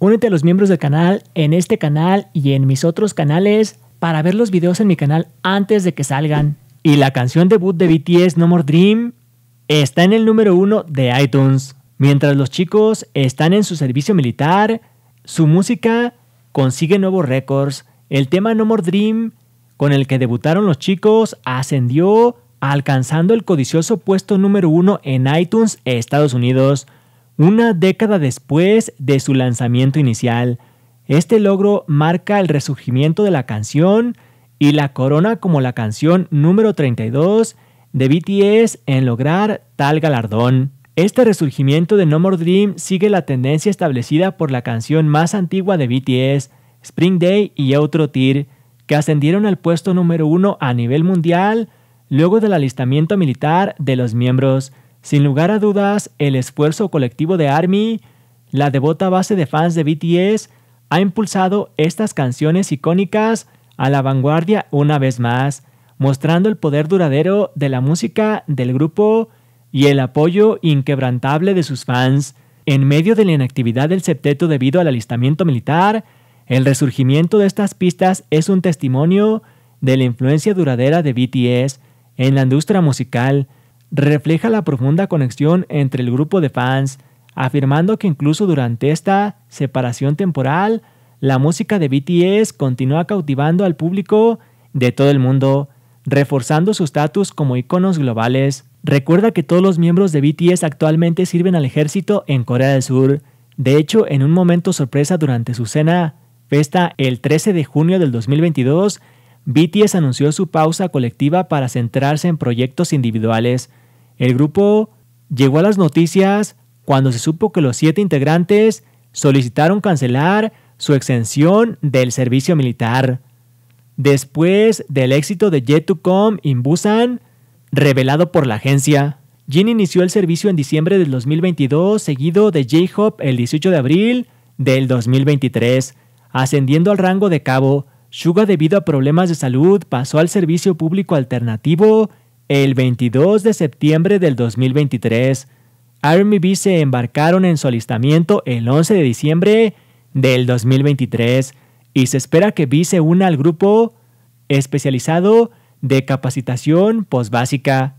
Únete a los miembros del canal en este canal y en mis otros canales para ver los videos en mi canal antes de que salgan. Y la canción debut de BTS No More Dream está en el número uno de iTunes. Mientras los chicos están en su servicio militar, su música consigue nuevos récords. El tema No More Dream, con el que debutaron los chicos, ascendió alcanzando el codicioso puesto número uno en iTunes Estados Unidos, una década después de su lanzamiento inicial. Este logro marca el resurgimiento de la canción y la corona como la canción número 32 de BTS en lograr tal galardón. Este resurgimiento de No More Dream sigue la tendencia establecida por la canción más antigua de BTS, Spring Day y Outro Tear, que ascendieron al puesto número uno a nivel mundial Luego del alistamiento militar de los miembros, sin lugar a dudas, el esfuerzo colectivo de ARMY, la devota base de fans de BTS, ha impulsado estas canciones icónicas a la vanguardia una vez más, mostrando el poder duradero de la música del grupo y el apoyo inquebrantable de sus fans. En medio de la inactividad del septeto debido al alistamiento militar, el resurgimiento de estas pistas es un testimonio de la influencia duradera de BTS, en la industria musical refleja la profunda conexión entre el grupo de fans, afirmando que incluso durante esta separación temporal, la música de BTS continúa cautivando al público de todo el mundo, reforzando su estatus como iconos globales. Recuerda que todos los miembros de BTS actualmente sirven al ejército en Corea del Sur. De hecho, en un momento sorpresa durante su cena, festa el 13 de junio del 2022, BTS anunció su pausa colectiva para centrarse en proyectos individuales. El grupo llegó a las noticias cuando se supo que los siete integrantes solicitaron cancelar su exención del servicio militar. Después del éxito de Yet to Come in Busan, revelado por la agencia, Jin inició el servicio en diciembre del 2022, seguido de j hope el 18 de abril del 2023, ascendiendo al rango de cabo. Suga debido a problemas de salud pasó al servicio público alternativo el 22 de septiembre del 2023. Army V se embarcaron en su alistamiento el 11 de diciembre del 2023 y se espera que B se una al grupo especializado de capacitación posbásica.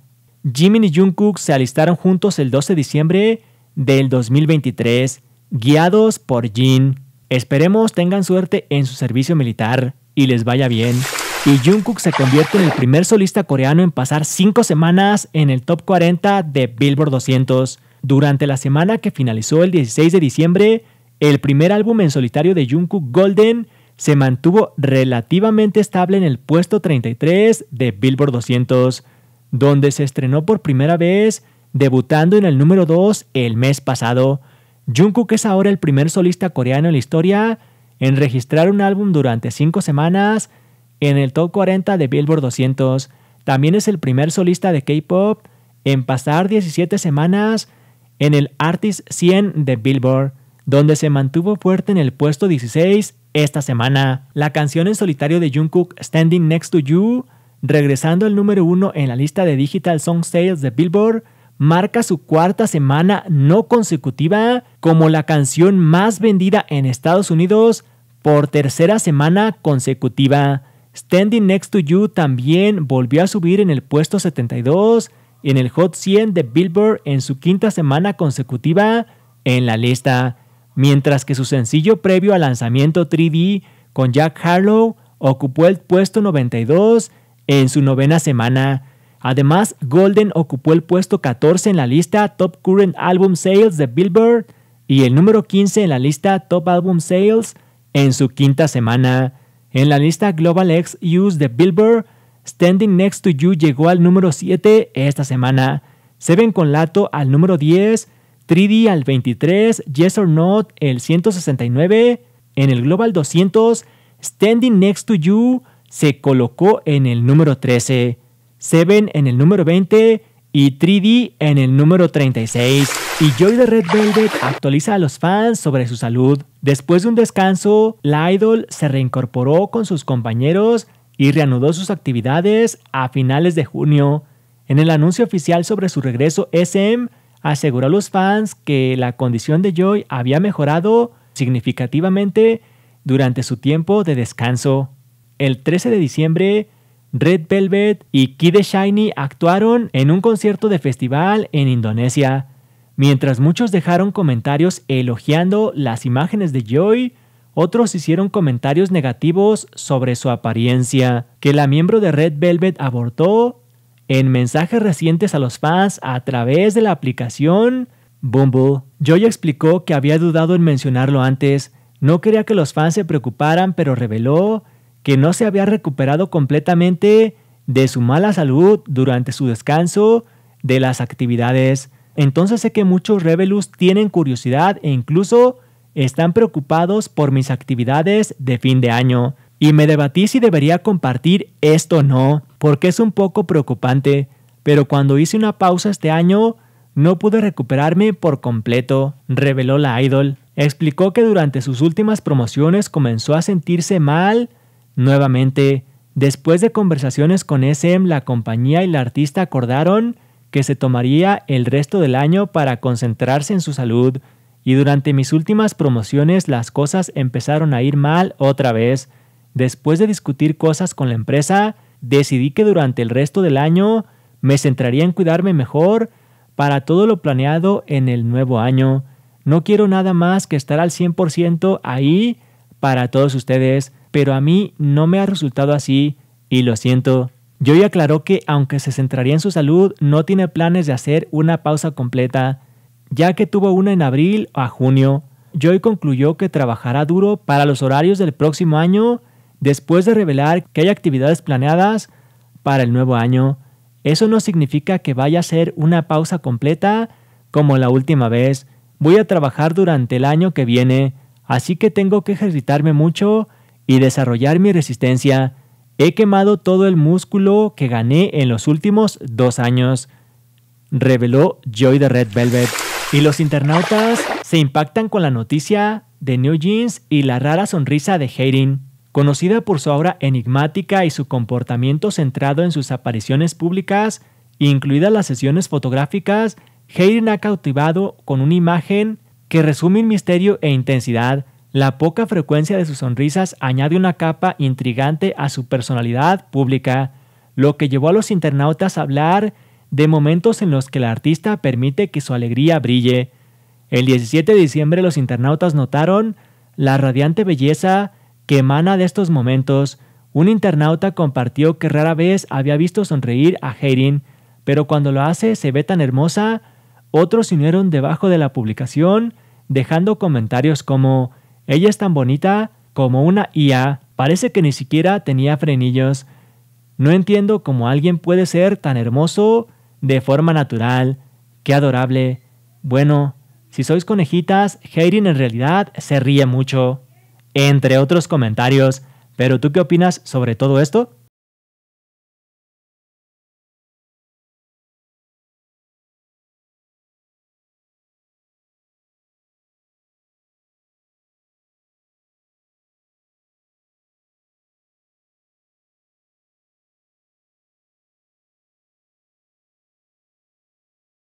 Jimin y Jungkook se alistaron juntos el 12 de diciembre del 2023, guiados por Jin. Esperemos tengan suerte en su servicio militar y les vaya bien. Y Jungkook se convierte en el primer solista coreano en pasar 5 semanas en el top 40 de Billboard 200. Durante la semana que finalizó el 16 de diciembre, el primer álbum en solitario de Jungkook Golden se mantuvo relativamente estable en el puesto 33 de Billboard 200, donde se estrenó por primera vez, debutando en el número 2 el mes pasado. Jungkook es ahora el primer solista coreano en la historia en registrar un álbum durante cinco semanas en el top 40 de Billboard 200. También es el primer solista de K-Pop en pasar 17 semanas en el Artist 100 de Billboard, donde se mantuvo fuerte en el puesto 16 esta semana. La canción en solitario de Jungkook, Standing Next to You, regresando al número 1 en la lista de Digital Song Sales de Billboard, marca su cuarta semana no consecutiva como la canción más vendida en Estados Unidos por tercera semana consecutiva. Standing Next to You también volvió a subir en el puesto 72 en el Hot 100 de Billboard en su quinta semana consecutiva en la lista, mientras que su sencillo previo al lanzamiento 3D con Jack Harlow ocupó el puesto 92 en su novena semana. Además, Golden ocupó el puesto 14 en la lista Top Current Album Sales de Billboard y el número 15 en la lista Top Album Sales en su quinta semana. En la lista Global X Use de Billboard, Standing Next to You llegó al número 7 esta semana, Seven con Lato al número 10, 3D al 23, Yes or Not el 169. En el Global 200, Standing Next to You se colocó en el número 13. Seven en el número 20 y 3D en el número 36. Y Joy de Red Velvet actualiza a los fans sobre su salud. Después de un descanso, la idol se reincorporó con sus compañeros y reanudó sus actividades a finales de junio. En el anuncio oficial sobre su regreso, SM aseguró a los fans que la condición de Joy había mejorado significativamente durante su tiempo de descanso. El 13 de diciembre, Red Velvet y Kid Shiny actuaron en un concierto de festival en Indonesia. Mientras muchos dejaron comentarios elogiando las imágenes de Joy, otros hicieron comentarios negativos sobre su apariencia, que la miembro de Red Velvet abortó en mensajes recientes a los fans a través de la aplicación Bumble. Joy explicó que había dudado en mencionarlo antes, no quería que los fans se preocuparan, pero reveló que no se había recuperado completamente de su mala salud durante su descanso de las actividades. Entonces sé que muchos Rebelus tienen curiosidad e incluso están preocupados por mis actividades de fin de año. Y me debatí si debería compartir esto o no, porque es un poco preocupante. Pero cuando hice una pausa este año, no pude recuperarme por completo, reveló la idol. Explicó que durante sus últimas promociones comenzó a sentirse mal Nuevamente, después de conversaciones con SM, la compañía y la artista acordaron que se tomaría el resto del año para concentrarse en su salud y durante mis últimas promociones las cosas empezaron a ir mal otra vez. Después de discutir cosas con la empresa, decidí que durante el resto del año me centraría en cuidarme mejor para todo lo planeado en el nuevo año. No quiero nada más que estar al 100% ahí para todos ustedes pero a mí no me ha resultado así y lo siento. Joy aclaró que aunque se centraría en su salud, no tiene planes de hacer una pausa completa, ya que tuvo una en abril a junio. Joy concluyó que trabajará duro para los horarios del próximo año después de revelar que hay actividades planeadas para el nuevo año. Eso no significa que vaya a ser una pausa completa como la última vez. Voy a trabajar durante el año que viene, así que tengo que ejercitarme mucho y desarrollar mi resistencia, he quemado todo el músculo que gané en los últimos dos años, reveló Joy de Red Velvet. Y los internautas se impactan con la noticia de New Jeans y la rara sonrisa de Hayden. Conocida por su obra enigmática y su comportamiento centrado en sus apariciones públicas, incluidas las sesiones fotográficas, Hayden ha cautivado con una imagen que resume el misterio e intensidad, la poca frecuencia de sus sonrisas añade una capa intrigante a su personalidad pública, lo que llevó a los internautas a hablar de momentos en los que la artista permite que su alegría brille. El 17 de diciembre los internautas notaron la radiante belleza que emana de estos momentos. Un internauta compartió que rara vez había visto sonreír a Hayden, pero cuando lo hace se ve tan hermosa. Otros se unieron debajo de la publicación, dejando comentarios como ella es tan bonita como una IA, parece que ni siquiera tenía frenillos. No entiendo cómo alguien puede ser tan hermoso de forma natural. Qué adorable. Bueno, si sois conejitas, Heirin en realidad se ríe mucho. Entre otros comentarios. Pero ¿tú qué opinas sobre todo esto?